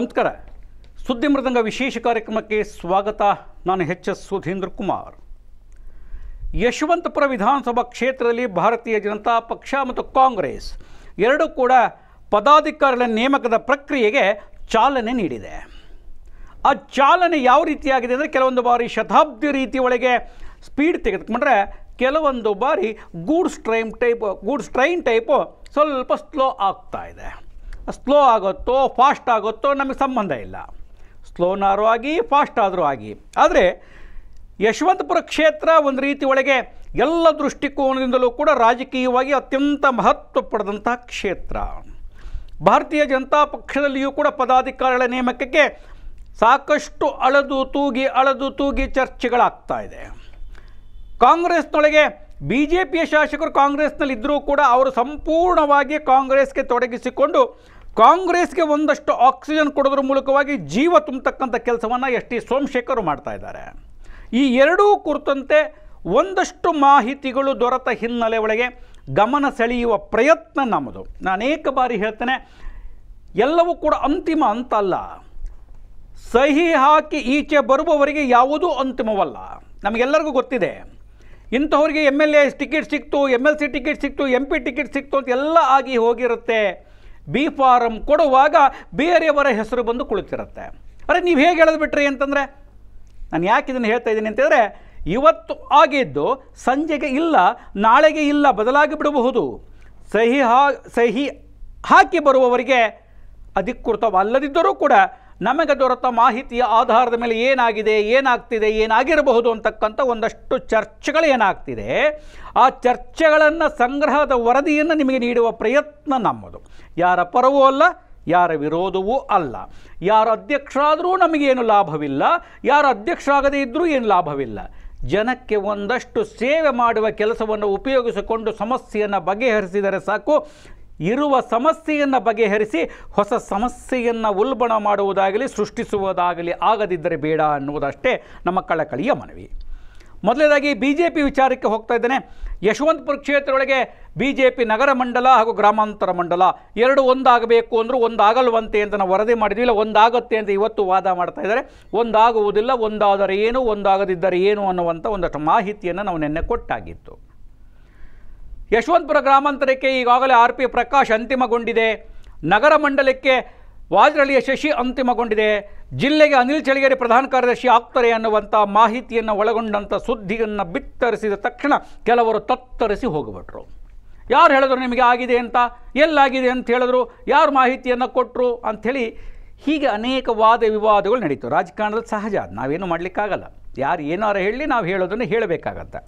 ನಮಸ್ಕಾರ ಸುದ್ದಿ ಮೃದಂಗ ವಿಶೇಷ ಕಾರ್ಯಕ್ರಮಕ್ಕೆ ಸ್ವಾಗತ ನಾನು ಎಚ್ ಎಸ್ ಸುಧೀಂದ್ರ ಕುಮಾರ್ ಯಶವಂತಪುರ ವಿಧಾನಸಭಾ ಕ್ಷೇತ್ರದಲ್ಲಿ ಭಾರತೀಯ ಜನತಾ ಪಕ್ಷ ಮತ್ತು ಕಾಂಗ್ರೆಸ್ ಎರಡೂ ಕೂಡ ಪದಾಧಿಕಾರಿಗಳ ನೇಮಕದ ಪ್ರಕ್ರಿಯೆಗೆ ಚಾಲನೆ ನೀಡಿದೆ ಆ ಚಾಲನೆ ಯಾವ ರೀತಿಯಾಗಿದೆ ಅಂದರೆ ಕೆಲವೊಂದು ಬಾರಿ ಶತಾಬ್ದಿ ಒಳಗೆ ಸ್ಪೀಡ್ ತೆಗೆದುಕೊಂಡ್ರೆ ಕೆಲವೊಂದು ಬಾರಿ goods train type goods train type ಸ್ವಲ್ಪ ಸ್ಲೋ ಆಗ್ತಾ ಇದೆ ಸ್ಲೋ ಆಗುತ್ತೋ ಫಾಸ್ಟ್ ಆಗುತ್ತೋ ನಮಗೆ ಸಂಬಂಧ ಇಲ್ಲ ಸ್ಲೋನಾದರೂ ಆಗಿ ಫಾಸ್ಟ್ ಆದರೂ ಆಗಿ ಆದರೆ ಯಶವಂತಪುರ ಕ್ಷೇತ್ರ ಒಂದು ರೀತಿ ಒಳಗೆ ಎಲ್ಲ ದೃಷ್ಟಿಕೋನದಿಂದಲೂ ಕೂಡ ರಾಜಕೀಯವಾಗಿ ಅತ್ಯಂತ ಮಹತ್ವ ಪಡೆದಂತಹ ಕ್ಷೇತ್ರ ಭಾರತೀಯ ಜನತಾ ಪಕ್ಷದಲ್ಲಿಯೂ ಕೂಡ ಪದಾಧಿಕಾರಿಗಳ ನೇಮಕಕ್ಕೆ ಸಾಕಷ್ಟು ಅಳದು ತೂಗಿ ಅಳದು ತೂಗಿ ಚರ್ಚೆಗಳಾಗ್ತಾ ಇದೆ ಕಾಂಗ್ರೆಸ್ನೊಳಗೆ ಬಿ ಜೆ ಪಿಯ ಶಾಸಕರು ಕಾಂಗ್ರೆಸ್ನಲ್ಲಿದ್ದರೂ ಕೂಡ ಅವರು ಸಂಪೂರ್ಣವಾಗಿ ಕಾಂಗ್ರೆಸ್ಗೆ ತೊಡಗಿಸಿಕೊಂಡು ಕಾಂಗ್ರೆಸ್ಗೆ ಒಂದಷ್ಟು ಆಕ್ಸಿಜನ್ ಕೊಡೋದ್ರ ಮೂಲಕವಾಗಿ ಜೀವ ತುಂಬತಕ್ಕಂಥ ಕೆಲಸವನ್ನು ಎಸ್ ಟಿ ಸೋಮಶೇಖರ್ ಮಾಡ್ತಾ ಇದ್ದಾರೆ ಈ ಎರಡೂ ಕುರಿತಂತೆ ಒಂದಷ್ಟು ಮಾಹಿತಿಗಳು ದೊರೆತ ಹಿನ್ನೆಲೆ ಒಳಗೆ ಗಮನ ಸೆಳೆಯುವ ಪ್ರಯತ್ನ ನಮ್ಮದು ನಾನು ಅನೇಕ ಬಾರಿ ಹೇಳ್ತೇನೆ ಎಲ್ಲವೂ ಕೂಡ ಅಂತಿಮ ಅಂತಲ್ಲ ಸಹಿ ಹಾಕಿ ಈಚೆ ಬರುವವರಿಗೆ ಯಾವುದೂ ಅಂತಿಮವಲ್ಲ ನಮಗೆಲ್ಲರಿಗೂ ಗೊತ್ತಿದೆ ಇಂಥವ್ರಿಗೆ ಎಮ್ ಎಲ್ ಎ ಟಿಕೆಟ್ ಸಿಕ್ತು ಎಮ್ ಎಲ್ ಸಿ ಟಿಕೆಟ್ ಸಿಕ್ತು ಎಂ ಪಿ ಟಿಕೆಟ್ ಸಿಕ್ತು ಅಂತ ಎಲ್ಲ ಆಗಿ ಹೋಗಿರುತ್ತೆ ಬಿ ಫಾರಂ ಕೊಡುವಾಗ ಬೇರೆಯವರ ಹೆಸರು ಬಂದು ಕುಳಿತಿರುತ್ತೆ ಅರೆ ನೀವು ಹೇಗೆ ಹೇಳೋದು ಬಿಟ್ರಿ ಅಂತಂದರೆ ನಾನು ಯಾಕೆ ಇದನ್ನು ಹೇಳ್ತಾ ಇದ್ದೀನಿ ಅಂತಂದರೆ ಇವತ್ತು ಆಗಿದ್ದು ಸಂಜೆಗೆ ಇಲ್ಲ ನಾಳೆಗೆ ಇಲ್ಲ ಬದಲಾಗಿ ಬಿಡಬಹುದು ಸಹಿ ಹಾ ಸಹಿ ಹಾಕಿ ಬರುವವರಿಗೆ ಅಧಿಕೃತವಲ್ಲದಿದ್ದರೂ ಕೂಡ ನಮಗೆ ದೊರೆತ ಮಾಹಿತಿಯ ಆಧಾರದ ಮೇಲೆ ಏನಾಗಿದೆ ಏನಾಗ್ತಿದೆ ಏನಾಗಿರಬಹುದು ಅಂತಕ್ಕಂಥ ಒಂದಷ್ಟು ಚರ್ಚೆಗಳು ಏನಾಗ್ತಿದೆ ಆ ಚರ್ಚೆಗಳನ್ನು ಸಂಗ್ರಹದ ವರದಿಯನ್ನು ನಿಮಗೆ ನೀಡುವ ಪ್ರಯತ್ನ ನಮ್ಮದು ಯಾರ ಪರವೂ ಅಲ್ಲ ಯಾರ ವಿರೋಧವೂ ಅಲ್ಲ ಯಾರು ಅಧ್ಯಕ್ಷರಾದರೂ ನಮಗೇನು ಲಾಭವಿಲ್ಲ ಯಾರು ಅಧ್ಯಕ್ಷರಾಗದೇ ಇದ್ದರೂ ಏನು ಲಾಭವಿಲ್ಲ ಜನಕ್ಕೆ ಒಂದಷ್ಟು ಸೇವೆ ಮಾಡುವ ಕೆಲಸವನ್ನು ಉಪಯೋಗಿಸಿಕೊಂಡು ಸಮಸ್ಯೆಯನ್ನು ಬಗೆಹರಿಸಿದರೆ ಸಾಕು ಇರುವ ಸಮಸ್ಯೆಯನ್ನು ಬಗೆಹರಿಸಿ ಹೊಸ ಸಮಸ್ಯೆಯನ್ನು ಉಲ್ಬಣ ಮಾಡುವುದಾಗಲಿ ಸೃಷ್ಟಿಸುವುದಾಗಲಿ ಆಗದಿದ್ದರೆ ಬೇಡ ಅನ್ನುವುದಷ್ಟೇ ನಮ್ಮ ಕಳಕಳಿಯ ಮನವಿ ಮೊದಲನೇದಾಗಿ ಬಿ ಜೆ ಪಿ ವಿಚಾರಕ್ಕೆ ಹೋಗ್ತಾ ಇದ್ದೇನೆ ಯಶವಂತಪುರ ಕ್ಷೇತ್ರದೊಳಗೆ ಬಿ ಜೆ ಪಿ ನಗರ ಮಂಡಲ ಹಾಗೂ ಗ್ರಾಮಾಂತರ ಮಂಡಲ ಎರಡು ಒಂದಾಗಬೇಕು ಅಂದರೂ ಒಂದಾಗಲ್ವಂತೆ ಅಂತ ನಾವು ವರದಿ ಮಾಡಿದ್ವಿ ಇಲ್ಲ ಒಂದಾಗುತ್ತೆ ಅಂತ ಇವತ್ತು ವಾದ ಮಾಡ್ತಾ ಇದ್ದಾರೆ ಒಂದಾಗುವುದಿಲ್ಲ ಒಂದಾದರೆ ಏನು ಒಂದಾಗದಿದ್ದರೆ ಏನು ಅನ್ನುವಂಥ ಒಂದಷ್ಟು ಮಾಹಿತಿಯನ್ನು ನಾವು ನಿನ್ನೆ ಕೊಟ್ಟಾಗಿತ್ತು ಯಶವಂತಪುರ ಗ್ರಾಮಾಂತರಕ್ಕೆ ಈಗಾಗಲೇ ಆರ್ ಪಿ ಪ್ರಕಾಶ್ ಅಂತಿಮಗೊಂಡಿದೆ ನಗರ ಮಂಡಲಕ್ಕೆ ವಾಜ್ರಳಿಯ ಶಶಿ ಅಂತಿಮಗೊಂಡಿದೆ ಜಿಲ್ಲೆಗೆ ಅನಿಲ್ ಚಳಿಗೇರಿ ಪ್ರಧಾನ ಕಾರ್ಯದರ್ಶಿ ಆಗ್ತಾರೆ ಅನ್ನುವಂಥ ಮಾಹಿತಿಯನ್ನು ಒಳಗೊಂಡಂಥ ಸುದ್ದಿಯನ್ನು ಬಿತ್ತರಿಸಿದ ತಕ್ಷಣ ಕೆಲವರು ತತ್ತರಿಸಿ ಹೋಗಿಬಿಟ್ರು ಯಾರು ಹೇಳಿದ್ರು ನಿಮಗೆ ಆಗಿದೆ ಅಂತ ಎಲ್ಲಾಗಿದೆ ಅಂತ ಹೇಳಿದ್ರು ಯಾರು ಮಾಹಿತಿಯನ್ನು ಕೊಟ್ಟರು ಅಂಥೇಳಿ ಹೀಗೆ ಅನೇಕ ವಾದ ವಿವಾದಗಳು ನಡೀತು ರಾಜಕಾರಣದಲ್ಲಿ ಸಹಜ ನಾವೇನು ಮಾಡಲಿಕ್ಕಾಗಲ್ಲ ಯಾರು ಏನಾರು ಹೇಳಿ ನಾವು ಹೇಳೋದನ್ನು ಹೇಳಬೇಕಾಗತ್ತೆ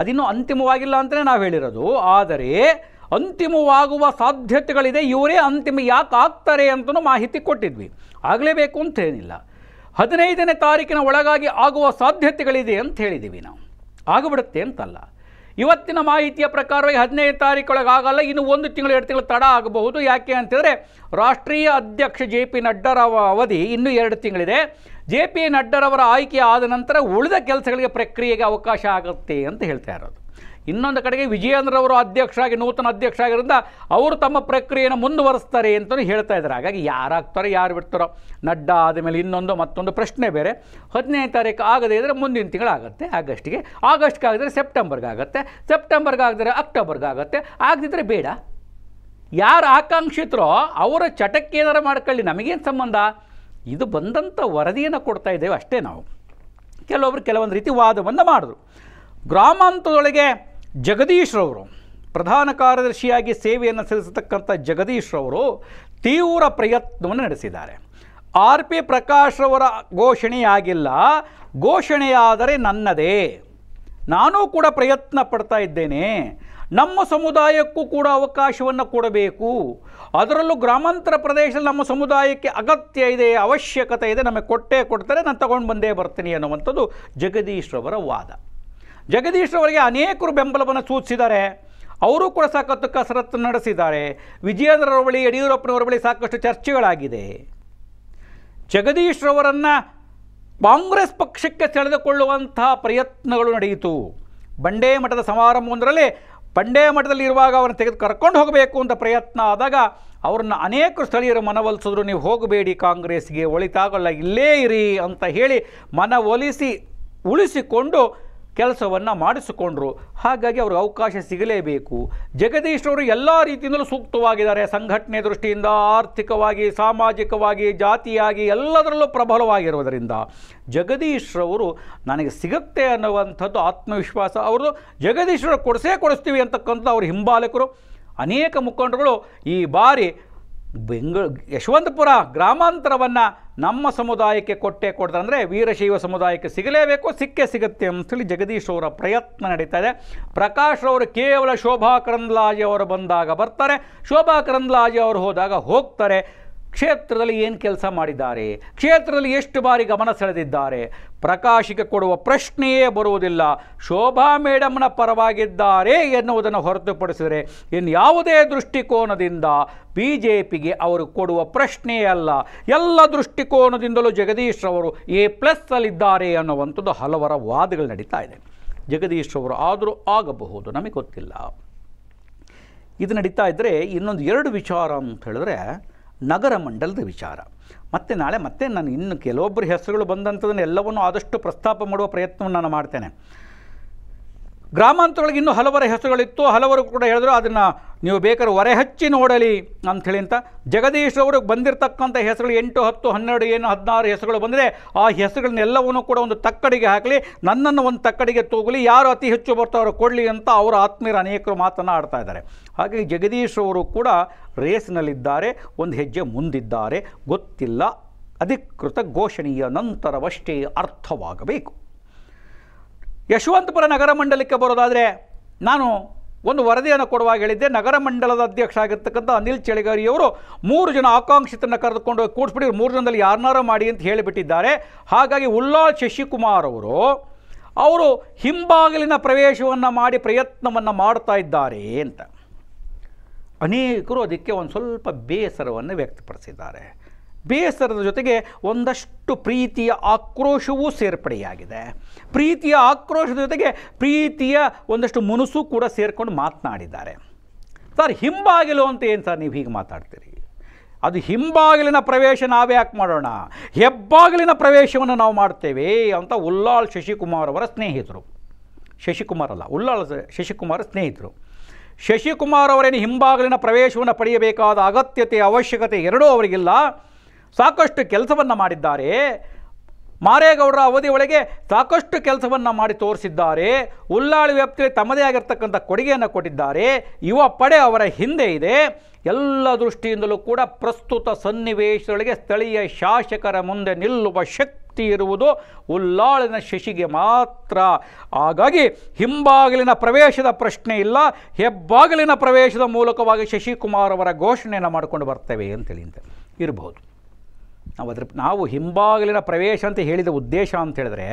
ಅದಿನ್ನೂ ಅಂತಿಮವಾಗಿಲ್ಲ ಅಂತಲೇ ನಾವು ಹೇಳಿರೋದು ಆದರೆ ಅಂತಿಮವಾಗುವ ಸಾಧ್ಯತೆಗಳಿದೆ ಇವರೇ ಅಂತಿಮ ಯಾಕೆ ಆಗ್ತಾರೆ ಅಂತಲೂ ಮಾಹಿತಿ ಕೊಟ್ಟಿದ್ವಿ ಆಗಲೇಬೇಕು ಅಂತ ಏನಿಲ್ಲ ಹದಿನೈದನೇ ತಾರೀಕಿನ ಒಳಗಾಗಿ ಆಗುವ ಸಾಧ್ಯತೆಗಳಿದೆ ಅಂತ ಹೇಳಿದ್ದೀವಿ ನಾವು ಆಗಿಬಿಡುತ್ತೆ ಅಂತಲ್ಲ ಇವತ್ತಿನ ಮಾಹಿತಿಯ ಪ್ರಕಾರವಾಗಿ ಹದಿನೈದು ತಾರೀಕೊಳಗೆ ಆಗಲ್ಲ ಇನ್ನು ಒಂದು ತಿಂಗಳು ಎರಡು ತಿಂಗಳು ತಡ ಆಗಬಹುದು ಯಾಕೆ ಅಂತಂದರೆ ರಾಷ್ಟ್ರೀಯ ಅಧ್ಯಕ್ಷ ಜೆ ಪಿ ನಡ್ಡರ ಅವಧಿ ಇನ್ನೂ ಎರಡು ತಿಂಗಳಿದೆ ಜೆ ಪಿ ನಡ್ಡರವರ ಆಯ್ಕೆ ಆದ ನಂತರ ಉಳಿದ ಕೆಲಸಗಳಿಗೆ ಪ್ರಕ್ರಿಯೆಗೆ ಅವಕಾಶ ಆಗುತ್ತೆ ಅಂತ ಹೇಳ್ತಾ ಇರೋದು ಇನ್ನೊಂದು ಕಡೆಗೆ ವಿಜಯೇಂದ್ರವರು ಅಧ್ಯಕ್ಷರಾಗಿ ನೂತನ ಆಗಿರೋದ್ರಿಂದ ಅವರು ತಮ್ಮ ಪ್ರಕ್ರಿಯೆಯನ್ನು ಮುಂದುವರೆಸ್ತಾರೆ ಅಂತಲೂ ಹೇಳ್ತಾ ಇದ್ದಾರೆ ಹಾಗಾಗಿ ಯಾರಾಗ್ತಾರೋ ಯಾರು ಬಿಡ್ತಾರೋ ನಡ್ಡಾ ಆದಮೇಲೆ ಇನ್ನೊಂದು ಮತ್ತೊಂದು ಪ್ರಶ್ನೆ ಬೇರೆ ಹದಿನೈದು ತಾರೀಕು ಆಗದೇ ಇದ್ದರೆ ಮುಂದಿನ ತಿಂಗಳಾಗುತ್ತೆ ಆಗಸ್ಟಿಗೆ ಆಗಸ್ಟ್ಗೆ ಆಗಿದ್ರೆ ಸೆಪ್ಟೆಂಬರ್ಗೆ ಆಗುತ್ತೆ ಸೆಪ್ಟೆಂಬರ್ಗೆ ಆಗಿದ್ರೆ ಅಕ್ಟೋಬರ್ಗೆ ಆಗುತ್ತೆ ಆಗದಿದ್ದರೆ ಬೇಡ ಯಾರು ಆಕಾಂಕ್ಷಿತರೋ ಅವರ ಚಟಕ್ಕೆ ಏನಾರು ಮಾಡ್ಕೊಳ್ಳಿ ನಮಗೇನು ಸಂಬಂಧ ಇದು ಬಂದಂಥ ವರದಿಯನ್ನು ಕೊಡ್ತಾ ಇದ್ದೇವೆ ಅಷ್ಟೇ ನಾವು ಕೆಲವೊಬ್ಬರು ಕೆಲವೊಂದು ರೀತಿ ವಾದವನ್ನು ಮಾಡಿದ್ರು ಗ್ರಾಮಾಂತದೊಳಗೆ ಜಗದೀಶ್ರವರು ಪ್ರಧಾನ ಕಾರ್ಯದರ್ಶಿಯಾಗಿ ಸೇವೆಯನ್ನು ಸಲ್ಲಿಸತಕ್ಕಂಥ ಜಗದೀಶ್ರವರು ತೀವ್ರ ಪ್ರಯತ್ನವನ್ನು ನಡೆಸಿದ್ದಾರೆ ಆರ್ ಪಿ ಪ್ರಕಾಶ್ರವರ ಘೋಷಣೆಯಾಗಿಲ್ಲ ಘೋಷಣೆಯಾದರೆ ನನ್ನದೇ ನಾನೂ ಕೂಡ ಪ್ರಯತ್ನ ಪಡ್ತಾ ಇದ್ದೇನೆ ನಮ್ಮ ಸಮುದಾಯಕ್ಕೂ ಕೂಡ ಅವಕಾಶವನ್ನು ಕೊಡಬೇಕು ಅದರಲ್ಲೂ ಗ್ರಾಮಾಂತರ ಪ್ರದೇಶದಲ್ಲಿ ನಮ್ಮ ಸಮುದಾಯಕ್ಕೆ ಅಗತ್ಯ ಇದೆ ಅವಶ್ಯಕತೆ ಇದೆ ನಮಗೆ ಕೊಟ್ಟೇ ಕೊಡ್ತಾರೆ ನಾನು ತಗೊಂಡು ಬಂದೇ ಬರ್ತೀನಿ ಅನ್ನುವಂಥದ್ದು ಜಗದೀಶ್ರವರ ವಾದ ಜಗದೀಶ್ರವರಿಗೆ ಅನೇಕರು ಬೆಂಬಲವನ್ನು ಸೂಚಿಸಿದ್ದಾರೆ ಅವರು ಕೂಡ ಸಾಕಷ್ಟು ಕಸರತ್ತು ನಡೆಸಿದ್ದಾರೆ ವಿಜಯೇಂದ್ರರ ಬಳಿ ಯಡಿಯೂರಪ್ಪನವರ ಬಳಿ ಸಾಕಷ್ಟು ಚರ್ಚೆಗಳಾಗಿದೆ ಜಗದೀಶ್ರವರನ್ನು ಕಾಂಗ್ರೆಸ್ ಪಕ್ಷಕ್ಕೆ ಸೆಳೆದುಕೊಳ್ಳುವಂತಹ ಪ್ರಯತ್ನಗಳು ನಡೆಯಿತು ಬಂಡೇ ಮಠದ ಸಮಾರಂಭವೊಂದರಲ್ಲಿ ಪಂಡೆ ಮಠದಲ್ಲಿ ಇರುವಾಗ ಅವ್ರನ್ನ ತೆಗೆದು ಕರ್ಕೊಂಡು ಹೋಗಬೇಕು ಅಂತ ಪ್ರಯತ್ನ ಆದಾಗ ಅವ್ರನ್ನ ಅನೇಕ ಸ್ಥಳೀಯರು ಮನವೊಲಿಸಿದ್ರು ನೀವು ಹೋಗಬೇಡಿ ಕಾಂಗ್ರೆಸ್ಗೆ ಒಳಿತಾಗಲ್ಲ ಇಲ್ಲೇ ಇರಿ ಅಂತ ಹೇಳಿ ಮನವೊಲಿಸಿ ಉಳಿಸಿಕೊಂಡು ಕೆಲಸವನ್ನು ಮಾಡಿಸಿಕೊಂಡ್ರು ಹಾಗಾಗಿ ಅವ್ರಿಗೆ ಅವಕಾಶ ಸಿಗಲೇಬೇಕು ಜಗದೀಶ್ರವರು ಎಲ್ಲ ರೀತಿಯಿಂದಲೂ ಸೂಕ್ತವಾಗಿದ್ದಾರೆ ಸಂಘಟನೆ ದೃಷ್ಟಿಯಿಂದ ಆರ್ಥಿಕವಾಗಿ ಸಾಮಾಜಿಕವಾಗಿ ಜಾತಿಯಾಗಿ ಎಲ್ಲದರಲ್ಲೂ ಪ್ರಬಲವಾಗಿರುವುದರಿಂದ ಜಗದೀಶ್ರವರು ನನಗೆ ಸಿಗುತ್ತೆ ಅನ್ನುವಂಥದ್ದು ಆತ್ಮವಿಶ್ವಾಸ ಅವರು ಜಗದೀಶ್ವರ ಕೊಡಿಸೇ ಕೊಡಿಸ್ತೀವಿ ಅಂತಕ್ಕಂಥ ಅವ್ರ ಹಿಂಬಾಲಕರು ಅನೇಕ ಮುಖಂಡರುಗಳು ಈ ಬಾರಿ ಬೆಂಗಳ ಯಶವಂತಪುರ ಗ್ರಾಮಾಂತರವನ್ನು ನಮ್ಮ ಸಮುದಾಯಕ್ಕೆ ಕೊಟ್ಟೆ ಕೊಡ್ತಾರೆ ಅಂದರೆ ವೀರಶೈವ ಸಮುದಾಯಕ್ಕೆ ಸಿಗಲೇಬೇಕು ಸಿಕ್ಕೇ ಸಿಗುತ್ತೆ ಅಂತೇಳಿ ಜಗದೀಶ್ ಅವರ ಪ್ರಯತ್ನ ನಡೀತಾ ಇದೆ ಪ್ರಕಾಶ್ ಅವರು ಕೇವಲ ಶೋಭಾ ಕರಂದ್ಲಾಜೆ ಅವರು ಬಂದಾಗ ಬರ್ತಾರೆ ಶೋಭಾ ಕರಂದ್ಲಾಜೆ ಅವರು ಹೋದಾಗ ಹೋಗ್ತಾರೆ ಕ್ಷೇತ್ರದಲ್ಲಿ ಏನು ಕೆಲಸ ಮಾಡಿದ್ದಾರೆ ಕ್ಷೇತ್ರದಲ್ಲಿ ಎಷ್ಟು ಬಾರಿ ಗಮನ ಸೆಳೆದಿದ್ದಾರೆ ಪ್ರಕಾಶಿಗೆ ಕೊಡುವ ಪ್ರಶ್ನೆಯೇ ಬರುವುದಿಲ್ಲ ಶೋಭಾ ಮೇಡಮ್ನ ಪರವಾಗಿದ್ದಾರೆ ಎನ್ನುವುದನ್ನು ಹೊರತುಪಡಿಸಿದರೆ ಇನ್ನು ಯಾವುದೇ ದೃಷ್ಟಿಕೋನದಿಂದ ಬಿ ಜೆ ಪಿಗೆ ಅವರು ಕೊಡುವ ಪ್ರಶ್ನೆಯೇ ಅಲ್ಲ ಎಲ್ಲ ದೃಷ್ಟಿಕೋನದಿಂದಲೂ ಜಗದೀಶ್ ಅವರು ಎ ಪ್ಲಸ್ಸಲ್ಲಿದ್ದಾರೆ ಅನ್ನುವಂಥದ್ದು ಹಲವರ ವಾದಗಳು ನಡೀತಾ ಇದೆ ಜಗದೀಶ್ ಅವರು ಆದರೂ ಆಗಬಹುದು ನಮಗೆ ಗೊತ್ತಿಲ್ಲ ಇದು ನಡೀತಾ ಇದ್ದರೆ ಇನ್ನೊಂದು ಎರಡು ವಿಚಾರ ಅಂತ ಹೇಳಿದ್ರೆ ನಗರ ಮಂಡಲದ ವಿಚಾರ ಮತ್ತು ನಾಳೆ ಮತ್ತೆ ನಾನು ಇನ್ನು ಕೆಲವೊಬ್ಬರ ಹೆಸರುಗಳು ಬಂದಂಥದ್ದನ್ನು ಎಲ್ಲವನ್ನು ಆದಷ್ಟು ಪ್ರಸ್ತಾಪ ಮಾಡುವ ಪ್ರಯತ್ನವನ್ನು ನಾನು ಮಾಡ್ತೇನೆ ಗ್ರಾಮಾಂತರಗಳಿಗೆ ಇನ್ನೂ ಹಲವರ ಹೆಸರುಗಳಿತ್ತು ಹಲವರು ಕೂಡ ಹೇಳಿದ್ರು ಅದನ್ನು ನೀವು ಬೇಕಾದ್ರೆ ಹೊರೆ ಹಚ್ಚಿ ನೋಡಲಿ ಅಂಥೇಳಿ ಅಂತ ಜಗದೀಶ್ ಅವರು ಬಂದಿರತಕ್ಕಂಥ ಹೆಸರುಗಳು ಎಂಟು ಹತ್ತು ಹನ್ನೆರಡು ಏನು ಹದಿನಾರು ಹೆಸರುಗಳು ಬಂದರೆ ಆ ಹೆಸರುಗಳನ್ನೆಲ್ಲವನ್ನೂ ಕೂಡ ಒಂದು ತಕ್ಕಡಿಗೆ ಹಾಕಲಿ ನನ್ನನ್ನು ಒಂದು ತಕ್ಕಡಿಗೆ ತೂಗಲಿ ಯಾರು ಅತಿ ಹೆಚ್ಚು ಬರ್ತಾರೋ ಕೊಡಲಿ ಅಂತ ಅವರ ಆತ್ಮೀಯರ ಅನೇಕರು ಮಾತನ್ನು ಆಡ್ತಾ ಇದ್ದಾರೆ ಹಾಗಾಗಿ ಜಗದೀಶ್ ಅವರು ಕೂಡ ರೇಸ್ನಲ್ಲಿದ್ದಾರೆ ಒಂದು ಹೆಜ್ಜೆ ಮುಂದಿದ್ದಾರೆ ಗೊತ್ತಿಲ್ಲ ಅಧಿಕೃತ ಘೋಷಣೆಯ ನಂತರವಷ್ಟೇ ಅರ್ಥವಾಗಬೇಕು ಯಶವಂತಪುರ ನಗರ ಮಂಡಲಕ್ಕೆ ಬರೋದಾದರೆ ನಾನು ಒಂದು ವರದಿಯನ್ನು ಕೊಡುವಾಗ ಹೇಳಿದ್ದೆ ನಗರ ಮಂಡಲದ ಅಧ್ಯಕ್ಷ ಆಗಿರ್ತಕ್ಕಂಥ ಅನಿಲ್ ಚಳಿಗಾರಿಯವರು ಮೂರು ಜನ ಆಕಾಂಕ್ಷಿತರನ್ನು ಕರೆದುಕೊಂಡು ಕೂಡಿಸ್ಬಿಟ್ಟು ಮೂರು ಜನದಲ್ಲಿ ಯಾರನ್ನಾರ ಮಾಡಿ ಅಂತ ಹೇಳಿಬಿಟ್ಟಿದ್ದಾರೆ ಹಾಗಾಗಿ ಉಲ್ಲಾಲ್ ಶಶಿಕುಮಾರ್ ಅವರು ಅವರು ಹಿಂಬಾಗಿಲಿನ ಪ್ರವೇಶವನ್ನು ಮಾಡಿ ಪ್ರಯತ್ನವನ್ನು ಮಾಡ್ತಾ ಇದ್ದಾರೆ ಅಂತ ಅನೇಕರು ಅದಕ್ಕೆ ಒಂದು ಸ್ವಲ್ಪ ಬೇಸರವನ್ನು ವ್ಯಕ್ತಪಡಿಸಿದ್ದಾರೆ ಬೇಸರದ ಜೊತೆಗೆ ಒಂದಷ್ಟು ಪ್ರೀತಿಯ ಆಕ್ರೋಶವೂ ಸೇರ್ಪಡೆಯಾಗಿದೆ ಪ್ರೀತಿಯ ಆಕ್ರೋಶದ ಜೊತೆಗೆ ಪ್ರೀತಿಯ ಒಂದಷ್ಟು ಮನಸ್ಸು ಕೂಡ ಸೇರಿಕೊಂಡು ಮಾತನಾಡಿದ್ದಾರೆ ಸರ್ ಹಿಂಬಾಗಿಲು ಅಂತ ಏನು ಸರ್ ನೀವು ಹೀಗೆ ಮಾತಾಡ್ತೀರಿ ಅದು ಹಿಂಬಾಗಿಲಿನ ಪ್ರವೇಶ ನಾವೇ ಯಾಕೆ ಮಾಡೋಣ ಹೆಬ್ಬಾಗಿಲಿನ ಪ್ರವೇಶವನ್ನು ನಾವು ಮಾಡ್ತೇವೆ ಅಂತ ಉಲ್ಲಾಳ್ ಶಶಿಕುಮಾರ್ ಅವರ ಸ್ನೇಹಿತರು ಶಶಿಕುಮಾರ್ ಅಲ್ಲ ಉಲ್ಲಾಳ್ ಶಶಿಕುಮಾರ್ ಸ್ನೇಹಿತರು ಶಶಿಕುಮಾರ್ ಅವರೇನು ಹಿಂಬಾಗಿಲಿನ ಪ್ರವೇಶವನ್ನು ಪಡೆಯಬೇಕಾದ ಅಗತ್ಯತೆ ಅವಶ್ಯಕತೆ ಎರಡೂ ಅವರಿಗಿಲ್ಲ ಸಾಕಷ್ಟು ಕೆಲಸವನ್ನು ಮಾಡಿದ್ದಾರೆ ಮಾರೇಗೌಡರ ಅವಧಿ ಒಳಗೆ ಸಾಕಷ್ಟು ಕೆಲಸವನ್ನು ಮಾಡಿ ತೋರಿಸಿದ್ದಾರೆ ಉಲ್ಲಾಳು ವ್ಯಾಪ್ತಿಯಲ್ಲಿ ತಮ್ಮದೇ ಆಗಿರ್ತಕ್ಕಂಥ ಕೊಡುಗೆಯನ್ನು ಕೊಟ್ಟಿದ್ದಾರೆ ಯುವ ಪಡೆ ಅವರ ಹಿಂದೆ ಇದೆ ಎಲ್ಲ ದೃಷ್ಟಿಯಿಂದಲೂ ಕೂಡ ಪ್ರಸ್ತುತ ಸನ್ನಿವೇಶದೊಳಗೆ ಸ್ಥಳೀಯ ಶಾಸಕರ ಮುಂದೆ ನಿಲ್ಲುವ ಶಕ್ತಿ ಇರುವುದು ಉಲ್ಲಾಳಿನ ಶಶಿಗೆ ಮಾತ್ರ ಹಾಗಾಗಿ ಹಿಂಬಾಗಿಲಿನ ಪ್ರವೇಶದ ಪ್ರಶ್ನೆ ಇಲ್ಲ ಹೆಬ್ಬಾಗಿಲಿನ ಪ್ರವೇಶದ ಮೂಲಕವಾಗಿ ಶಶಿಕುಮಾರ್ ಅವರ ಘೋಷಣೆಯನ್ನು ಮಾಡಿಕೊಂಡು ಬರ್ತೇವೆ ಅಂತೇಳಿ ಅಂತ ಇರಬಹುದು ನಾವು ಅದ್ರ ನಾವು ಹಿಂಬಾಗಿಲಿನ ಪ್ರವೇಶ ಅಂತ ಹೇಳಿದ ಉದ್ದೇಶ ಅಂತ ಹೇಳಿದ್ರೆ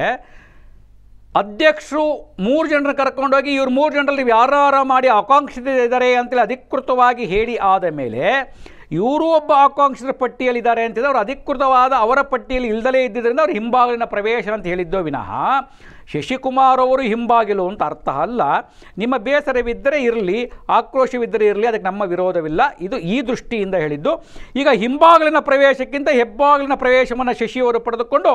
ಅಧ್ಯಕ್ಷರು ಮೂರು ಜನರು ಕರ್ಕೊಂಡೋಗಿ ಇವ್ರು ಮೂರು ಜನರಲ್ಲಿ ಯಾರ್ಯಾರ ಮಾಡಿ ಆಕಾಂಕ್ಷಿತ ಇದ್ದಾರೆ ಅಂತೇಳಿ ಅಧಿಕೃತವಾಗಿ ಹೇಳಿ ಆದ ಮೇಲೆ ಇವರು ಒಬ್ಬ ಆಕಾಂಕ್ಷಿತರ ಪಟ್ಟಿಯಲ್ಲಿದ್ದಾರೆ ಅಂತ ಅವರು ಅಧಿಕೃತವಾದ ಅವರ ಪಟ್ಟಿಯಲ್ಲಿ ಇಲ್ಲದಲೇ ಇದ್ದಿದ್ದರಿಂದ ಅವರು ಹಿಂಬಾಗಿಲಿನ ಪ್ರವೇಶ ಅಂತ ಹೇಳಿದ್ದೋ ವಿನಃ ಶಶಿಕುಮಾರ್ ಅವರು ಹಿಂಬಾಗಿಲು ಅಂತ ಅರ್ಥ ಅಲ್ಲ ನಿಮ್ಮ ಬೇಸರವಿದ್ದರೆ ಇರಲಿ ಆಕ್ರೋಶವಿದ್ದರೆ ಇರಲಿ ಅದಕ್ಕೆ ನಮ್ಮ ವಿರೋಧವಿಲ್ಲ ಇದು ಈ ದೃಷ್ಟಿಯಿಂದ ಹೇಳಿದ್ದು ಈಗ ಹಿಂಬಾಗಿಲಿನ ಪ್ರವೇಶಕ್ಕಿಂತ ಹೆಬ್ಬಾಗಿಲಿನ ಪ್ರವೇಶವನ್ನು ಶಶಿಯವರು ಪಡೆದುಕೊಂಡು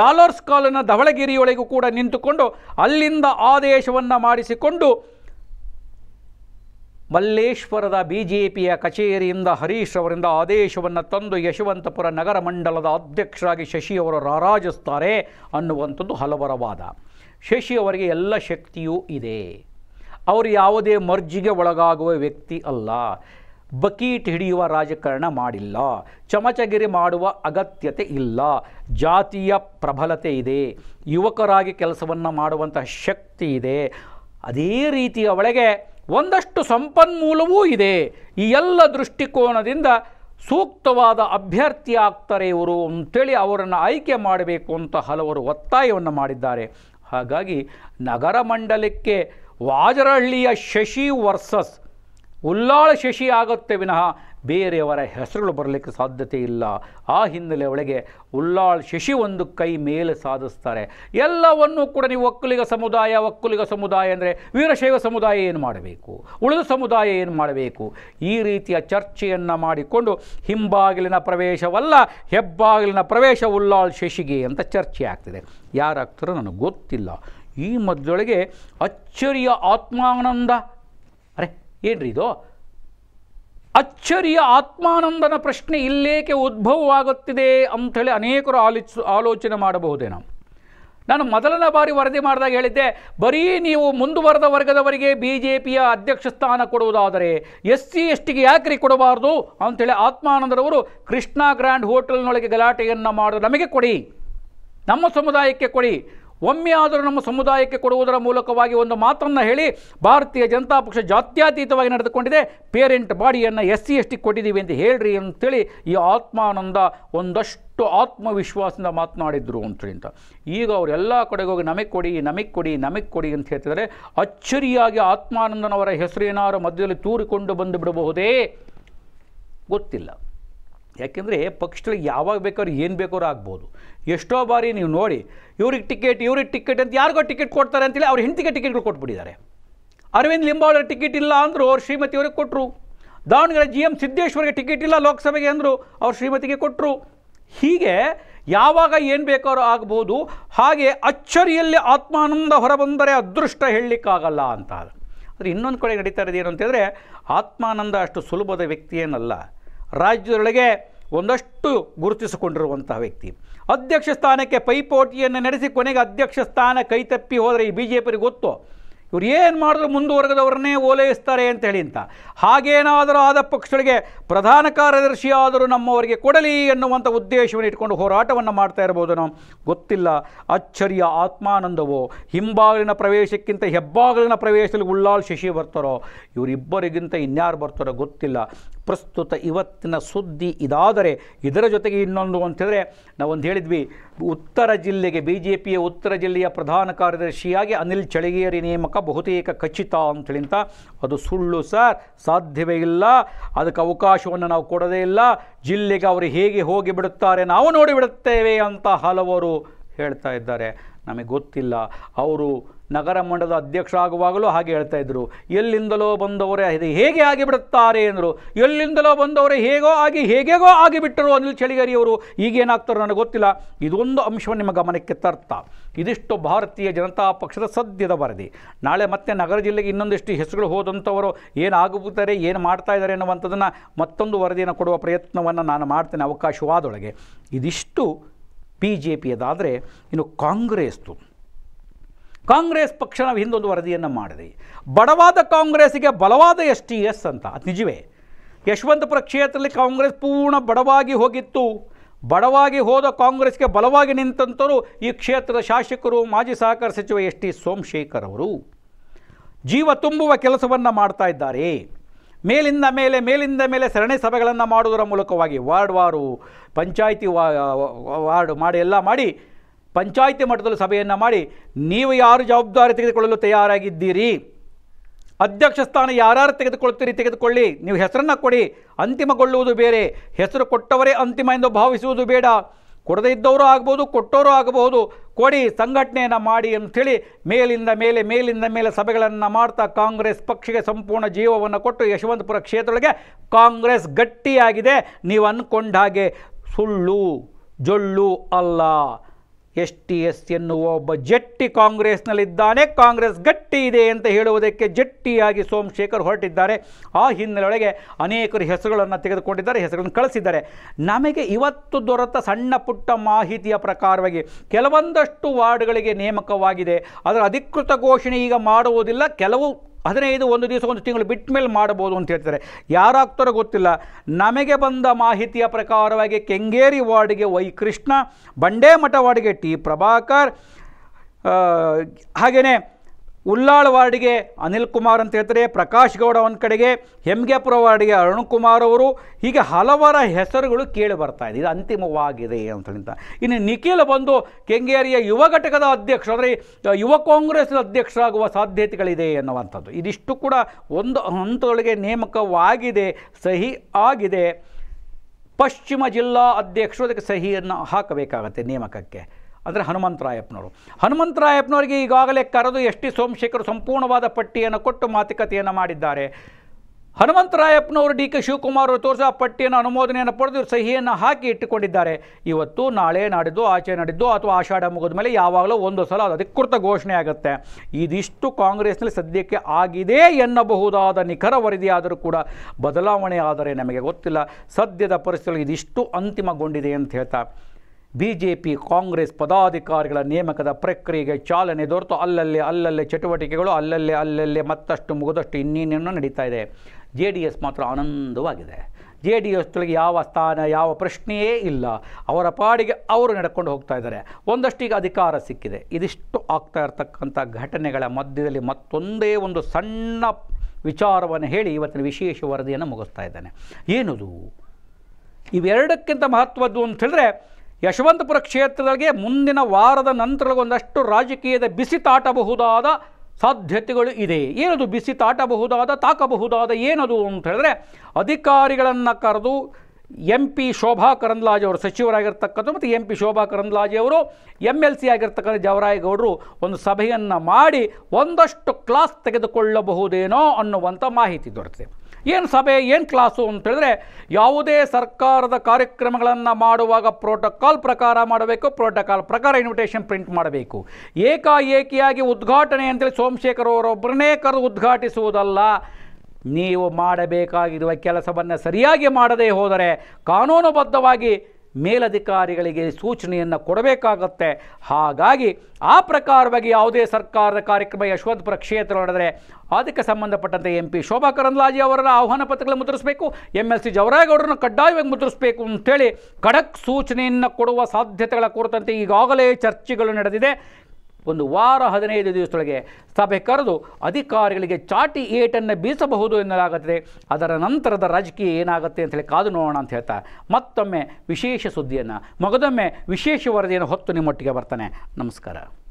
ಡಾಲರ್ಸ್ ಕಾಲನ್ನು ಧವಳಗಿರಿಯೊಳಗೂ ಕೂಡ ನಿಂತುಕೊಂಡು ಅಲ್ಲಿಂದ ಆದೇಶವನ್ನು ಮಾಡಿಸಿಕೊಂಡು ಮಲ್ಲೇಶ್ವರದ ಬಿ ಜೆ ಪಿಯ ಕಚೇರಿಯಿಂದ ಹರೀಶ್ ಅವರಿಂದ ಆದೇಶವನ್ನು ತಂದು ಯಶವಂತಪುರ ನಗರ ಮಂಡಲದ ಅಧ್ಯಕ್ಷರಾಗಿ ಶಶಿ ಅವರು ರಾರಾಜಿಸ್ತಾರೆ ಅನ್ನುವಂಥದ್ದು ಹಲವರ ವಾದ ಶಶಿ ಅವರಿಗೆ ಎಲ್ಲ ಶಕ್ತಿಯೂ ಇದೆ ಅವರು ಯಾವುದೇ ಮರ್ಜಿಗೆ ಒಳಗಾಗುವ ವ್ಯಕ್ತಿ ಅಲ್ಲ ಬಕೀಟ್ ಹಿಡಿಯುವ ರಾಜಕಾರಣ ಮಾಡಿಲ್ಲ ಚಮಚಗಿರಿ ಮಾಡುವ ಅಗತ್ಯತೆ ಇಲ್ಲ ಜಾತಿಯ ಪ್ರಬಲತೆ ಇದೆ ಯುವಕರಾಗಿ ಕೆಲಸವನ್ನು ಮಾಡುವಂಥ ಶಕ್ತಿ ಇದೆ ಅದೇ ರೀತಿಯ ಒಳಗೆ ಒಂದಷ್ಟು ಸಂಪನ್ಮೂಲವೂ ಇದೆ ಈ ಎಲ್ಲ ದೃಷ್ಟಿಕೋನದಿಂದ ಸೂಕ್ತವಾದ ಅಭ್ಯರ್ಥಿ ಆಗ್ತಾರೆ ಇವರು ಅಂತೇಳಿ ಅವರನ್ನು ಆಯ್ಕೆ ಮಾಡಬೇಕು ಅಂತ ಹಲವರು ಒತ್ತಾಯವನ್ನು ಮಾಡಿದ್ದಾರೆ ಹಾಗಾಗಿ ನಗರ ಮಂಡಲಕ್ಕೆ ವಾಜರಹಳ್ಳಿಯ ಶಶಿ ವರ್ಸಸ್ ಉಲ್ಲಾಳ ಶಶಿ ಆಗುತ್ತೆ ವಿನಃ ಬೇರೆಯವರ ಹೆಸರುಗಳು ಬರಲಿಕ್ಕೆ ಸಾಧ್ಯತೆ ಇಲ್ಲ ಆ ಹಿನ್ನೆಲೆ ಒಳಗೆ ಉಲ್ಲಾಳ್ ಶಶಿ ಒಂದು ಕೈ ಮೇಲೆ ಸಾಧಿಸ್ತಾರೆ ಎಲ್ಲವನ್ನೂ ಕೂಡ ನೀವು ಒಕ್ಕಲಿಗ ಸಮುದಾಯ ಒಕ್ಕಲಿಗ ಸಮುದಾಯ ಅಂದರೆ ವೀರಶೈವ ಸಮುದಾಯ ಏನು ಮಾಡಬೇಕು ಉಳಿದ ಸಮುದಾಯ ಏನು ಮಾಡಬೇಕು ಈ ರೀತಿಯ ಚರ್ಚೆಯನ್ನು ಮಾಡಿಕೊಂಡು ಹಿಂಬಾಗಿಲಿನ ಪ್ರವೇಶವಲ್ಲ ಹೆಬ್ಬಾಗಿಲಿನ ಪ್ರವೇಶ ಉಲ್ಲಾಳ್ ಶಶಿಗೆ ಅಂತ ಚರ್ಚೆ ಆಗ್ತಿದೆ ಯಾರಾಗ್ತಾರೋ ನನಗೆ ಗೊತ್ತಿಲ್ಲ ಈ ಮದ್ದೊಳಗೆ ಅಚ್ಚರಿಯ ಆತ್ಮಾನಂದ ಅರೆ ಏನ್ರಿ ಇದು ಅಚ್ಚರಿಯ ಆತ್ಮಾನಂದನ ಪ್ರಶ್ನೆ ಇಲ್ಲೇಕೆ ಉದ್ಭವವಾಗುತ್ತಿದೆ ಅಂಥೇಳಿ ಅನೇಕರು ಆಲೋಚ ಆಲೋಚನೆ ಮಾಡಬಹುದೇ ನಾವು ನಾನು ಮೊದಲನೇ ಬಾರಿ ವರದಿ ಮಾಡಿದಾಗ ಹೇಳಿದ್ದೆ ಬರೀ ನೀವು ಮುಂದುವರೆದ ವರ್ಗದವರಿಗೆ ಬಿ ಜೆ ಪಿಯ ಅಧ್ಯಕ್ಷ ಸ್ಥಾನ ಕೊಡುವುದಾದರೆ ಎಸ್ ಸಿ ಎಸ್ ಟಿಗೆ ಯಾಕ್ರಿ ಕೊಡಬಾರ್ದು ಅಂಥೇಳಿ ಆತ್ಮಾನಂದರವರು ಕೃಷ್ಣ ಗ್ರ್ಯಾಂಡ್ ಹೋಟೆಲ್ನೊಳಗೆ ಗಲಾಟೆಯನ್ನು ಮಾಡೋದು ನಮಗೆ ಕೊಡಿ ನಮ್ಮ ಸಮುದಾಯಕ್ಕೆ ಕೊಡಿ ಒಮ್ಮೆ ಆದರೂ ನಮ್ಮ ಸಮುದಾಯಕ್ಕೆ ಕೊಡುವುದರ ಮೂಲಕವಾಗಿ ಒಂದು ಮಾತನ್ನು ಹೇಳಿ ಭಾರತೀಯ ಜನತಾ ಪಕ್ಷ ಜಾತ್ಯತೀತವಾಗಿ ನಡೆದುಕೊಂಡಿದೆ ಪೇರೆಂಟ್ ಬಾಡಿಯನ್ನು ಎಸ್ ಸಿ ಎಸ್ ಟಿ ಕೊಟ್ಟಿದ್ದೀವಿ ಅಂತ ಹೇಳ್ರಿ ಅಂತೇಳಿ ಈ ಆತ್ಮಾನಂದ ಒಂದಷ್ಟು ಆತ್ಮವಿಶ್ವಾಸದಿಂದ ಮಾತನಾಡಿದ್ರು ಅಂತೇಳಿ ಅಂತ ಈಗ ಅವರೆಲ್ಲ ಕಡೆಗೆ ಹೋಗಿ ನಮಗೆ ಕೊಡಿ ನಮಗೆ ಕೊಡಿ ನಮಗೆ ಕೊಡಿ ಅಂತ ಹೇಳ್ತಿದ್ದಾರೆ ಅಚ್ಚರಿಯಾಗಿ ಆತ್ಮಾನಂದನವರ ಹೆಸರೇನಾರು ಮಧ್ಯದಲ್ಲಿ ತೂರಿಕೊಂಡು ಬಂದು ಬಿಡಬಹುದೇ ಗೊತ್ತಿಲ್ಲ ಯಾಕೆಂದರೆ ಪಕ್ಷಗಳಿಗೆ ಯಾವಾಗ ಬೇಕಾದ್ರೂ ಏನು ಬೇಕಾದ್ರೂ ಆಗ್ಬೋದು ಎಷ್ಟೋ ಬಾರಿ ನೀವು ನೋಡಿ ಇವ್ರಿಗೆ ಟಿಕೆಟ್ ಇವ್ರಿಗೆ ಟಿಕೆಟ್ ಅಂತ ಯಾರಿಗೋ ಟಿಕೆಟ್ ಕೊಡ್ತಾರೆ ಅಂತೇಳಿ ಅವ್ರ ಹೆಂಡತಿಗೆ ಟಿಕೆಟ್ಗಳು ಕೊಟ್ಬಿಟ್ಟಿದ್ದಾರೆ ಅರವಿಂದ್ ಲಿಂಬಾವಳಿ ಟಿಕೆಟ್ ಇಲ್ಲ ಅಂದರು ಅವ್ರು ಶ್ರೀಮತಿ ಅವ್ರಿಗೆ ಕೊಟ್ಟರು ದಾವಣಗೆರೆ ಜಿ ಎಂ ಸಿದ್ದೇಶ್ವರಿಗೆ ಟಿಕೆಟ್ ಇಲ್ಲ ಲೋಕಸಭೆಗೆ ಅಂದರು ಅವ್ರು ಶ್ರೀಮತಿಗೆ ಕೊಟ್ಟರು ಹೀಗೆ ಯಾವಾಗ ಏನು ಬೇಕಾದ್ರೂ ಆಗ್ಬೋದು ಹಾಗೆ ಅಚ್ಚರಿಯಲ್ಲಿ ಆತ್ಮಾನಂದ ಹೊರಬಂದರೆ ಅದೃಷ್ಟ ಹೇಳಲಿಕ್ಕಾಗಲ್ಲ ಅಂತ ಆದರೆ ಇನ್ನೊಂದು ಕಡೆ ನಡೀತಾ ಇರೋದು ಏನು ಅಂತಂದರೆ ಆತ್ಮಾನಂದ ಅಷ್ಟು ಸುಲಭದ ವ್ಯಕ್ತಿಯೇನಲ್ಲ ರಾಜ್ಯದೊಳಗೆ ಒಂದಷ್ಟು ಗುರುತಿಸಿಕೊಂಡಿರುವಂತಹ ವ್ಯಕ್ತಿ ಅಧ್ಯಕ್ಷ ಸ್ಥಾನಕ್ಕೆ ಪೈಪೋಟಿಯನ್ನು ನಡೆಸಿ ಕೊನೆಗೆ ಅಧ್ಯಕ್ಷ ಸ್ಥಾನ ಕೈತಪ್ಪಿ ಹೋದರೆ ಈ ಬಿ ಜೆ ಪಿಗೆ ಗೊತ್ತು ಇವ್ರು ಏನು ಮಾಡಿದ್ರು ಮುಂದುವರೆದವ್ರನ್ನೇ ಓಲೈಸ್ತಾರೆ ಅಂತೇಳಿ ಅಂತ ಹಾಗೇನಾದರೂ ಆದ ಪಕ್ಷಗಳಿಗೆ ಪ್ರಧಾನ ಕಾರ್ಯದರ್ಶಿಯಾದರೂ ನಮ್ಮವರಿಗೆ ಕೊಡಲಿ ಎನ್ನುವಂಥ ಉದ್ದೇಶವನ್ನು ಇಟ್ಕೊಂಡು ಹೋರಾಟವನ್ನು ಮಾಡ್ತಾ ನಾವು ಗೊತ್ತಿಲ್ಲ ಅಚ್ಚರಿಯ ಆತ್ಮಾನಂದವೋ ಹಿಂಬಾಗಿಲಿನ ಪ್ರವೇಶಕ್ಕಿಂತ ಹೆಬ್ಬಾಗಿಲಿನ ಪ್ರವೇಶದಲ್ಲಿ ಉಳ್ಳಾಲ್ ಶಶಿ ಬರ್ತಾರೋ ಇವರಿಬ್ಬರಿಗಿಂತ ಇನ್ಯಾರು ಬರ್ತಾರೋ ಗೊತ್ತಿಲ್ಲ ಪ್ರಸ್ತುತ ಇವತ್ತಿನ ಸುದ್ದಿ ಇದಾದರೆ ಇದರ ಜೊತೆಗೆ ಇನ್ನೊಂದು ಅಂತಿದ್ರೆ ನಾವೊಂದು ಹೇಳಿದ್ವಿ ಉತ್ತರ ಜಿಲ್ಲೆಗೆ ಬಿ ಜೆ ಪಿಯ ಉತ್ತರ ಜಿಲ್ಲೆಯ ಪ್ರಧಾನ ಕಾರ್ಯದರ್ಶಿಯಾಗಿ ಅನಿಲ್ ಚಳಿಗೇರಿ ನೇಮಕ ಬಹುತೇಕ ಖಚಿತ ಅಂತೇಳಿಂತ ಅದು ಸುಳ್ಳು ಸರ್ ಸಾಧ್ಯವೇ ಇಲ್ಲ ಅದಕ್ಕೆ ಅವಕಾಶವನ್ನು ನಾವು ಕೊಡೋದೇ ಇಲ್ಲ ಜಿಲ್ಲೆಗೆ ಅವರು ಹೇಗೆ ಹೋಗಿ ಬಿಡುತ್ತಾರೆ ನಾವು ನೋಡಿಬಿಡುತ್ತೇವೆ ಅಂತ ಹಲವರು ಹೇಳ್ತಾ ಇದ್ದಾರೆ ನಮಗೆ ಗೊತ್ತಿಲ್ಲ ಅವರು ನಗರ ಮಂಡಲದ ಆಗುವಾಗಲೂ ಹಾಗೆ ಹೇಳ್ತಾ ಇದ್ದರು ಎಲ್ಲಿಂದಲೋ ಬಂದವರೇ ಇದು ಹೇಗೆ ಆಗಿಬಿಡುತ್ತಾರೆ ಅಂದರು ಎಲ್ಲಿಂದಲೋ ಬಂದವರೇ ಹೇಗೋ ಆಗಿ ಹೇಗೆಗೋ ಆಗಿಬಿಟ್ಟರು ಅನಿಲ್ ಚಳಿಗರಿಯವರು ಈಗೇನಾಗ್ತಾರೋ ನನಗೆ ಗೊತ್ತಿಲ್ಲ ಇದೊಂದು ಅಂಶವನ್ನು ನಿಮ್ಮ ಗಮನಕ್ಕೆ ತರ್ತಾ ಇದಿಷ್ಟು ಭಾರತೀಯ ಜನತಾ ಪಕ್ಷದ ಸದ್ಯದ ವರದಿ ನಾಳೆ ಮತ್ತೆ ನಗರ ಜಿಲ್ಲೆಗೆ ಇನ್ನೊಂದಿಷ್ಟು ಹೆಸರುಗಳು ಹೋದಂಥವರು ಏನಾಗುತ್ತಾರೆ ಏನು ಮಾಡ್ತಾ ಇದ್ದಾರೆ ಅನ್ನುವಂಥದ್ದನ್ನು ಮತ್ತೊಂದು ವರದಿಯನ್ನು ಕೊಡುವ ಪ್ರಯತ್ನವನ್ನು ನಾನು ಮಾಡ್ತೇನೆ ಅವಕಾಶವಾದೊಳಗೆ ಇದಿಷ್ಟು ಬಿ ಜೆ ಪಿಯದಾದರೆ ಇನ್ನು ಕಾಂಗ್ರೆಸ್ದು ಕಾಂಗ್ರೆಸ್ ಪಕ್ಷ ನಾವು ಹಿಂದೊಂದು ವರದಿಯನ್ನು ಮಾಡಿದೆ ಬಡವಾದ ಕಾಂಗ್ರೆಸ್ಸಿಗೆ ಬಲವಾದ ಎಸ್ ಟಿ ಎಸ್ ಅಂತ ಅದು ನಿಜವೇ ಯಶವಂತಪುರ ಕ್ಷೇತ್ರದಲ್ಲಿ ಕಾಂಗ್ರೆಸ್ ಪೂರ್ಣ ಬಡವಾಗಿ ಹೋಗಿತ್ತು ಬಡವಾಗಿ ಹೋದ ಕಾಂಗ್ರೆಸ್ಗೆ ಬಲವಾಗಿ ನಿಂತಂತರು ಈ ಕ್ಷೇತ್ರದ ಶಾಸಕರು ಮಾಜಿ ಸಹಕಾರ ಸಚಿವ ಎಸ್ ಟಿ ಸೋಮಶೇಖರ್ ಅವರು ಜೀವ ತುಂಬುವ ಕೆಲಸವನ್ನು ಮಾಡ್ತಾ ಇದ್ದಾರೆ ಮೇಲಿಂದ ಮೇಲೆ ಮೇಲಿಂದ ಮೇಲೆ ಸರಣಿ ಸಭೆಗಳನ್ನು ಮಾಡುವುದರ ಮೂಲಕವಾಗಿ ವಾರ್ಡ್ ವಾರು ಪಂಚಾಯಿತಿ ವಾರ್ಡ್ ಮಾಡಿ ಎಲ್ಲ ಮಾಡಿ ಪಂಚಾಯಿತಿ ಮಟ್ಟದಲ್ಲಿ ಸಭೆಯನ್ನು ಮಾಡಿ ನೀವು ಯಾರು ಜವಾಬ್ದಾರಿ ತೆಗೆದುಕೊಳ್ಳಲು ತಯಾರಾಗಿದ್ದೀರಿ ಅಧ್ಯಕ್ಷ ಸ್ಥಾನ ಯಾರು ತೆಗೆದುಕೊಳ್ತೀರಿ ತೆಗೆದುಕೊಳ್ಳಿ ನೀವು ಹೆಸರನ್ನು ಕೊಡಿ ಅಂತಿಮಗೊಳ್ಳುವುದು ಬೇರೆ ಹೆಸರು ಕೊಟ್ಟವರೇ ಅಂತಿಮ ಎಂದು ಭಾವಿಸುವುದು ಬೇಡ ಕೊಡದೇ ಇದ್ದವರು ಆಗ್ಬೋದು ಕೊಟ್ಟೋರು ಆಗಬಹುದು ಕೊಡಿ ಸಂಘಟನೆಯನ್ನು ಮಾಡಿ ಅಂಥೇಳಿ ಮೇಲಿಂದ ಮೇಲೆ ಮೇಲಿಂದ ಮೇಲೆ ಸಭೆಗಳನ್ನು ಮಾಡ್ತಾ ಕಾಂಗ್ರೆಸ್ ಪಕ್ಷಕ್ಕೆ ಸಂಪೂರ್ಣ ಜೀವವನ್ನು ಕೊಟ್ಟು ಯಶವಂತಪುರ ಕ್ಷೇತ್ರದೊಳಗೆ ಕಾಂಗ್ರೆಸ್ ಗಟ್ಟಿಯಾಗಿದೆ ನೀವು ಅಂದ್ಕೊಂಡ ಹಾಗೆ ಸುಳ್ಳು ಜೊಳ್ಳು ಅಲ್ಲ ಎಸ್ ಟಿ ಎಸ್ ಎನ್ನುವ ಒಬ್ಬ ಜಟ್ಟಿ ಕಾಂಗ್ರೆಸ್ನಲ್ಲಿದ್ದಾನೆ ಕಾಂಗ್ರೆಸ್ ಗಟ್ಟಿ ಇದೆ ಅಂತ ಹೇಳುವುದಕ್ಕೆ ಜಟ್ಟಿಯಾಗಿ ಸೋಮಶೇಖರ್ ಹೊರಟಿದ್ದಾರೆ ಆ ಹಿನ್ನೆಲೆಯೊಳಗೆ ಅನೇಕರು ಹೆಸರುಗಳನ್ನು ತೆಗೆದುಕೊಂಡಿದ್ದಾರೆ ಹೆಸರುಗಳನ್ನು ಕಳಿಸಿದ್ದಾರೆ ನಮಗೆ ಇವತ್ತು ದೊರೆತ ಸಣ್ಣ ಪುಟ್ಟ ಮಾಹಿತಿಯ ಪ್ರಕಾರವಾಗಿ ಕೆಲವೊಂದಷ್ಟು ವಾರ್ಡ್ಗಳಿಗೆ ನೇಮಕವಾಗಿದೆ ಅದರ ಅಧಿಕೃತ ಘೋಷಣೆ ಈಗ ಮಾಡುವುದಿಲ್ಲ ಕೆಲವು ಹದಿನೈದು ಒಂದು ದಿವಸ ಒಂದು ತಿಂಗಳು ಬಿಟ್ಟ ಮೇಲೆ ಮಾಡ್ಬೋದು ಅಂತ ಹೇಳ್ತಾರೆ ಯಾರಾಗ್ತಾರೋ ಗೊತ್ತಿಲ್ಲ ನಮಗೆ ಬಂದ ಮಾಹಿತಿಯ ಪ್ರಕಾರವಾಗಿ ಕೆಂಗೇರಿ ವಾರ್ಡ್ಗೆ ವೈ ಕೃಷ್ಣ ಬಂಡೇಮಠ ವಾರ್ಡ್ಗೆ ಟಿ ಪ್ರಭಾಕರ್ ಹಾಗೆಯೇ ಉಲ್ಲಾಳ್ ವಾರ್ಡಿಗೆ ಅನಿಲ್ ಕುಮಾರ್ ಅಂತ ಹೇಳ್ತಾರೆ ಪ್ರಕಾಶ್ ಗೌಡ ಒಂದು ಕಡೆಗೆ ಹೆಮ್ಗೆಪುರ ವಾರ್ಡಿಗೆ ಅರುಣ್ ಕುಮಾರ್ ಅವರು ಹೀಗೆ ಹಲವರ ಹೆಸರುಗಳು ಕೇಳಿ ಬರ್ತಾ ಇದೆ ಇದು ಅಂತಿಮವಾಗಿದೆ ಅಂತ ಇನ್ನು ನಿಖಿಲ್ ಬಂದು ಕೆಂಗೇರಿಯ ಯುವ ಘಟಕದ ಅಧ್ಯಕ್ಷ ಅಂದರೆ ಯುವ ಕಾಂಗ್ರೆಸ್ ಅಧ್ಯಕ್ಷರಾಗುವ ಸಾಧ್ಯತೆಗಳಿದೆ ಎನ್ನುವಂಥದ್ದು ಇದಿಷ್ಟು ಕೂಡ ಒಂದು ಹಂತದೊಳಗೆ ನೇಮಕವಾಗಿದೆ ಸಹಿ ಆಗಿದೆ ಪಶ್ಚಿಮ ಜಿಲ್ಲಾ ಅಧ್ಯಕ್ಷರು ಅದಕ್ಕೆ ಸಹಿಯನ್ನು ಹಾಕಬೇಕಾಗತ್ತೆ ನೇಮಕಕ್ಕೆ ಅಂದರೆ ಹನುಮಂತರಾಯಪ್ಪನವರು ಹನುಮಂತರಾಯಪ್ಪನವರಿಗೆ ಈಗಾಗಲೇ ಕರೆದು ಎಸ್ ಟಿ ಸೋಮಶೇಖರ್ ಸಂಪೂರ್ಣವಾದ ಪಟ್ಟಿಯನ್ನು ಕೊಟ್ಟು ಮಾತುಕತೆಯನ್ನು ಮಾಡಿದ್ದಾರೆ ಹನುಮಂತರಾಯಪ್ಪನವರು ಡಿ ಕೆ ಶಿವಕುಮಾರ್ ಅವರು ಆ ಪಟ್ಟಿಯನ್ನು ಅನುಮೋದನೆಯನ್ನು ಪಡೆದು ಸಹಿಯನ್ನು ಹಾಕಿ ಇಟ್ಟುಕೊಂಡಿದ್ದಾರೆ ಇವತ್ತು ನಾಳೆ ನಾಡಿದ್ದು ಆಚೆ ನಾಡಿದ್ದು ಅಥವಾ ಆಷಾಢ ಮುಗಿದ ಮೇಲೆ ಯಾವಾಗಲೂ ಒಂದು ಸಲ ಅದು ಅಧಿಕೃತ ಘೋಷಣೆ ಆಗುತ್ತೆ ಇದಿಷ್ಟು ಕಾಂಗ್ರೆಸ್ನಲ್ಲಿ ಸದ್ಯಕ್ಕೆ ಆಗಿದೆ ಎನ್ನಬಹುದಾದ ನಿಖರ ವರದಿಯಾದರೂ ಕೂಡ ಬದಲಾವಣೆ ಆದರೆ ನಮಗೆ ಗೊತ್ತಿಲ್ಲ ಸದ್ಯದ ಪರಿಸ್ಥಿತಿ ಇದಿಷ್ಟು ಅಂತಿಮಗೊಂಡಿದೆ ಅಂತ ಹೇಳ್ತಾ ಬಿಜೆಪಿ ಕಾಂಗ್ರೆಸ್ ಪದಾಧಿಕಾರಿಗಳ ನೇಮಕದ ಪ್ರಕ್ರಿಯೆಗೆ ಚಾಲನೆ ದೊರೆತು ಅಲ್ಲಲ್ಲಿ ಅಲ್ಲಲ್ಲೇ ಚಟುವಟಿಕೆಗಳು ಅಲ್ಲಲ್ಲೇ ಅಲ್ಲಲ್ಲೇ ಮತ್ತಷ್ಟು ಮುಗಿದಷ್ಟು ಇನ್ನೇನೇನೋ ನಡೀತಾ ಇದೆ ಜೆ ಡಿ ಎಸ್ ಮಾತ್ರ ಆನಂದವಾಗಿದೆ ಜೆ ಡಿ ತೊಳಗೆ ಯಾವ ಸ್ಥಾನ ಯಾವ ಪ್ರಶ್ನೆಯೇ ಇಲ್ಲ ಅವರ ಪಾಡಿಗೆ ಅವರು ನಡ್ಕೊಂಡು ಹೋಗ್ತಾ ಇದ್ದಾರೆ ಒಂದಷ್ಟೀಗ ಅಧಿಕಾರ ಸಿಕ್ಕಿದೆ ಇದಿಷ್ಟು ಆಗ್ತಾ ಇರತಕ್ಕಂಥ ಘಟನೆಗಳ ಮಧ್ಯದಲ್ಲಿ ಮತ್ತೊಂದೇ ಒಂದು ಸಣ್ಣ ವಿಚಾರವನ್ನು ಹೇಳಿ ಇವತ್ತಿನ ವಿಶೇಷ ವರದಿಯನ್ನು ಮುಗಿಸ್ತಾ ಇದ್ದಾನೆ ಏನದು ಇವೆರಡಕ್ಕಿಂತ ಮಹತ್ವದ್ದು ಅಂತ ಹೇಳಿದ್ರೆ ಯಶವಂತಪುರ ಕ್ಷೇತ್ರಗಳಿಗೆ ಮುಂದಿನ ವಾರದ ನಂತರ ಒಂದಷ್ಟು ರಾಜಕೀಯದ ಬಿಸಿ ತಾಟಬಹುದಾದ ಸಾಧ್ಯತೆಗಳು ಇದೆ ಏನದು ಬಿಸಿ ತಾಟಬಹುದಾದ ತಾಕಬಹುದಾದ ಏನದು ಅಂತ ಹೇಳಿದ್ರೆ ಅಧಿಕಾರಿಗಳನ್ನು ಕರೆದು ಎಂ ಪಿ ಶೋಭಾ ಕರಂದ್ಲಾಜೆ ಅವರು ಸಚಿವರಾಗಿರ್ತಕ್ಕಂಥ ಮತ್ತು ಎಂ ಪಿ ಶೋಭಾ ಕರಂದ್ಲಾಜೆ ಅವರು ಎಮ್ ಎಲ್ ಸಿ ಆಗಿರ್ತಕ್ಕಂಥ ಜವರಾಯಗೌಡರು ಒಂದು ಸಭೆಯನ್ನು ಮಾಡಿ ಒಂದಷ್ಟು ಕ್ಲಾಸ್ ತೆಗೆದುಕೊಳ್ಳಬಹುದೇನೋ ಅನ್ನುವಂಥ ಮಾಹಿತಿ ದೊರೆತಿದೆ ಏನು ಸಭೆ ಏನು ಕ್ಲಾಸು ಅಂತ ಹೇಳಿದ್ರೆ ಯಾವುದೇ ಸರ್ಕಾರದ ಕಾರ್ಯಕ್ರಮಗಳನ್ನು ಮಾಡುವಾಗ ಪ್ರೋಟೋಕಾಲ್ ಪ್ರಕಾರ ಮಾಡಬೇಕು ಪ್ರೋಟೋಕಾಲ್ ಪ್ರಕಾರ ಇನ್ವಿಟೇಷನ್ ಪ್ರಿಂಟ್ ಮಾಡಬೇಕು ಏಕಾಏಕಿಯಾಗಿ ಉದ್ಘಾಟನೆ ಅಂತೇಳಿ ಸೋಮಶೇಖರ್ ಅವರೊಬ್ಬರನ್ನೇ ಕರೆದು ಉದ್ಘಾಟಿಸುವುದಲ್ಲ ನೀವು ಮಾಡಬೇಕಾಗಿರುವ ಕೆಲಸವನ್ನು ಸರಿಯಾಗಿ ಮಾಡದೇ ಹೋದರೆ ಕಾನೂನುಬದ್ಧವಾಗಿ ಮೇಲಧಿಕಾರಿಗಳಿಗೆ ಸೂಚನೆಯನ್ನು ಕೊಡಬೇಕಾಗತ್ತೆ ಹಾಗಾಗಿ ಆ ಪ್ರಕಾರವಾಗಿ ಯಾವುದೇ ಸರ್ಕಾರದ ಕಾರ್ಯಕ್ರಮ ಯಶವಂತಪುರ ಕ್ಷೇತ್ರ ನಡೆದರೆ ಅದಕ್ಕೆ ಸಂಬಂಧಪಟ್ಟಂತೆ ಎಂ ಪಿ ಶೋಭಾ ಕರಂದ್ಲಾಜಿ ಅವರ ಆಹ್ವಾನ ಪತ್ರಗಳನ್ನು ಮುದ್ರಿಸಬೇಕು ಎಮ್ ಎಲ್ ಸಿ ಜವರಾಗೌಡರನ್ನು ಕಡ್ಡಾಯವಾಗಿ ಮುದ್ರಿಸಬೇಕು ಅಂತೇಳಿ ಖಡಕ್ ಸೂಚನೆಯನ್ನು ಕೊಡುವ ಸಾಧ್ಯತೆಗಳ ಕುರಿತಂತೆ ಈಗಾಗಲೇ ಚರ್ಚೆಗಳು ನಡೆದಿದೆ ಒಂದು ವಾರ ಹದಿನೈದು ದಿವಸದೊಳಗೆ ಸಭೆ ಕರೆದು ಅಧಿಕಾರಿಗಳಿಗೆ ಚಾಟಿ ಏಟನ್ನು ಬೀಸಬಹುದು ಎನ್ನಲಾಗುತ್ತದೆ ಅದರ ನಂತರದ ರಾಜಕೀಯ ಏನಾಗುತ್ತೆ ಅಂತ ಹೇಳಿ ಕಾದು ನೋಡೋಣ ಅಂತ ಹೇಳ್ತಾ ಮತ್ತೊಮ್ಮೆ ವಿಶೇಷ ಸುದ್ದಿಯನ್ನು ಮಗದೊಮ್ಮೆ ವಿಶೇಷ ವರದಿಯನ್ನು ಹೊತ್ತು ನಿಮ್ಮೊಟ್ಟಿಗೆ ಬರ್ತಾನೆ ನಮಸ್ಕಾರ